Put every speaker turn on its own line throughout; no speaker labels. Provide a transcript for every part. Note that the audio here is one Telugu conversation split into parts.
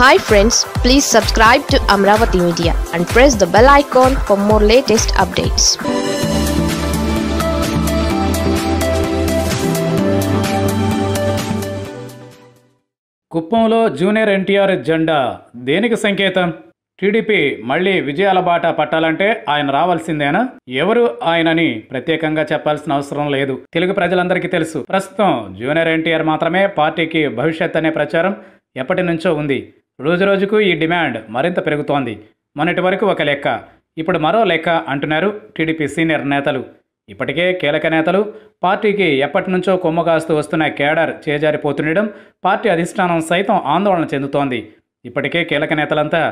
hi friends please subscribe to Amaravati media and press the bell icon for more latest updates కుప్పంలో జూనియర్ ఎన్టీఆర్ జెండా దేనికి సంకేతం టీడీపీ మళ్లీ విజయాల బాట పట్టాలంటే ఆయన రావాల్సిందేనా ఎవరు ఆయనని ప్రత్యేకంగా చెప్పాల్సిన అవసరం లేదు తెలుగు ప్రజలందరికీ తెలుసు ప్రస్తుతం జూనియర్ ఎన్టీఆర్ మాత్రమే పార్టీకి భవిష్యత్ అనే ప్రచారం ఎప్పటి నుంచో ఉంది రోజురోజుకు ఈ డిమాండ్ మరింత పెరుగుతోంది మొన్నటి వరకు ఒక లెక్క ఇప్పుడు మరో లెక్క అంటున్నారు టీడీపీ సీనియర్ నేతలు ఇప్పటికే కీలక నేతలు పార్టీకి ఎప్పటి నుంచో కొమ్మగాస్తూ వస్తున్న కేడర్ చేజారిపోతుండడం పార్టీ అధిష్టానం సైతం ఆందోళన చెందుతోంది ఇప్పటికే కీలక నేతలంతా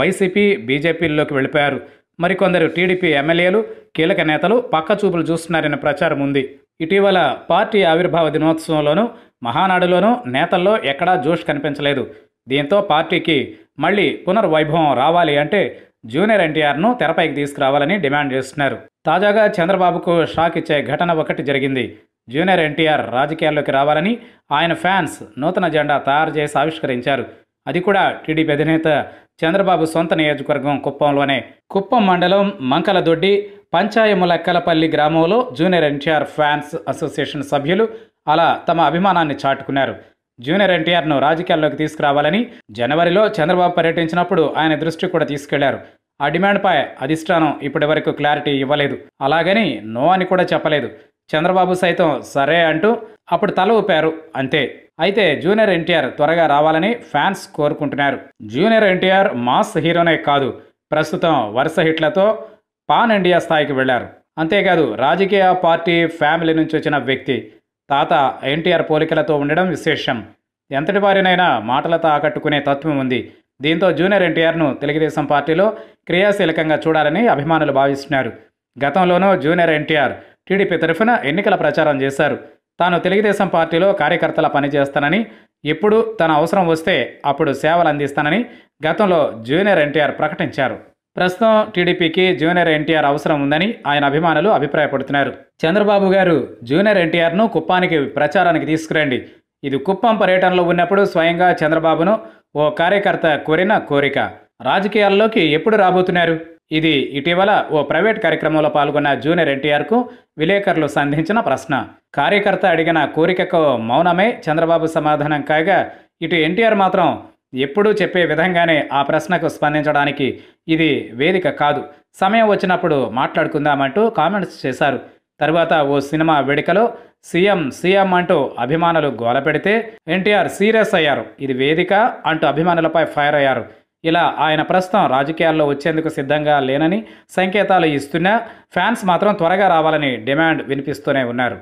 వైసీపీ బీజేపీల్లోకి వెళ్ళిపోయారు మరికొందరు టీడీపీ ఎమ్మెల్యేలు కీలక నేతలు పక్కచూపులు చూస్తున్నారనే ప్రచారం ఉంది ఇటీవల పార్టీ ఆవిర్భావ దినోత్సవంలోనూ మహానాడులోనూ నేతల్లో ఎక్కడా జోష్ కనిపించలేదు దీంతో పార్టీకి మళ్ళీ పునర్వైభవం రావాలి అంటే జూనియర్ ఎన్టీఆర్ను తెరపైకి తీసుకురావాలని డిమాండ్ చేస్తున్నారు తాజాగా చంద్రబాబుకు షాక్ ఇచ్చే ఘటన ఒకటి జరిగింది జూనియర్ ఎన్టీఆర్ రాజకీయాల్లోకి రావాలని ఆయన ఫ్యాన్స్ నూతన జెండా తయారు చేసి ఆవిష్కరించారు అది కూడా టీడీపీ అధినేత చంద్రబాబు సొంత నియోజకవర్గం కుప్పంలోనే కుప్పం మండలం మంకలదొడ్డి పంచాయములక్కలపల్లి గ్రామంలో జూనియర్ ఎన్టీఆర్ ఫ్యాన్స్ అసోసియేషన్ సభ్యులు అలా తమ అభిమానాన్ని చాటుకున్నారు జూనియర్ ఎన్టీఆర్ను రాజకీయాల్లోకి తీసుకురావాలని జనవరిలో చంద్రబాబు పర్యటించినప్పుడు ఆయన దృష్టి కూడా తీసుకెళ్లారు ఆ డిమాండ్పై అధిష్టానం ఇప్పటి వరకు క్లారిటీ ఇవ్వలేదు అలాగని నో అని కూడా చెప్పలేదు చంద్రబాబు సైతం సరే అంటూ అప్పుడు తల ఊపారు అంతే అయితే జూనియర్ ఎన్టీఆర్ త్వరగా రావాలని ఫ్యాన్స్ కోరుకుంటున్నారు జూనియర్ ఎన్టీఆర్ మాస్ హీరోనే కాదు ప్రస్తుతం వరుస హిట్లతో పాన్ ఇండియా స్థాయికి వెళ్లారు అంతేకాదు రాజకీయ పార్టీ ఫ్యామిలీ నుంచి వచ్చిన వ్యక్తి తాత ఎన్టీఆర్ పోలికలతో ఉండడం విశేషం ఎంతటి వారినైనా మాటలతో ఆకట్టుకునే తత్వం ఉంది దీంతో జూనియర్ ఎన్టీఆర్ను తెలుగుదేశం పార్టీలో క్రియాశీలకంగా చూడాలని అభిమానులు భావిస్తున్నారు గతంలోనూ జూనియర్ ఎన్టీఆర్ టీడీపీ తరఫున ఎన్నికల ప్రచారం చేశారు తాను తెలుగుదేశం పార్టీలో కార్యకర్తల పనిచేస్తానని ఎప్పుడు తన అవసరం వస్తే అప్పుడు సేవలు అందిస్తానని గతంలో జూనియర్ ఎన్టీఆర్ ప్రకటించారు ప్రస్తుతం టీడీపీకి జూనియర్ ఎన్టీఆర్ అవసరం ఉందని ఆయన అభిమానులు అభిప్రాయపడుతున్నారు చంద్రబాబు గారు జూనియర్ ఎన్టీఆర్ను కుప్పానికి ప్రచారానికి తీసుకురండి ఇది కుప్పం పర్యటనలో ఉన్నప్పుడు స్వయంగా చంద్రబాబును ఓ కార్యకర్త కోరిన కోరిక రాజకీయాల్లోకి ఎప్పుడు రాబోతున్నారు ఇది ఇటీవల ఓ ప్రైవేట్ కార్యక్రమంలో పాల్గొన్న జూనియర్ ఎన్టీఆర్కు విలేకరులు సంధించిన ప్రశ్న కార్యకర్త అడిగిన కోరికకు మౌనమే చంద్రబాబు సమాధానం కాగా ఇటు ఎన్టీఆర్ మాత్రం ఎప్పుడూ చెప్పే విధంగానే ఆ ప్రశ్నకు స్పందించడానికి ఇది వేదిక కాదు సమయం వచ్చినప్పుడు మాట్లాడుకుందామంటూ కామెంట్స్ చేశారు తర్వాత ఓ సినిమా వేడుకలో సీఎం సీఎం అంటూ అభిమానులు గోల పెడితే ఎన్టీఆర్ సీరియస్ అయ్యారు ఇది వేదిక అంటూ అభిమానులపై ఫైర్ అయ్యారు ఇలా ఆయన ప్రస్తుతం రాజకీయాల్లో వచ్చేందుకు సిద్ధంగా లేనని సంకేతాలు ఇస్తున్నా ఫ్యాన్స్ మాత్రం త్వరగా రావాలని డిమాండ్ వినిపిస్తూనే ఉన్నారు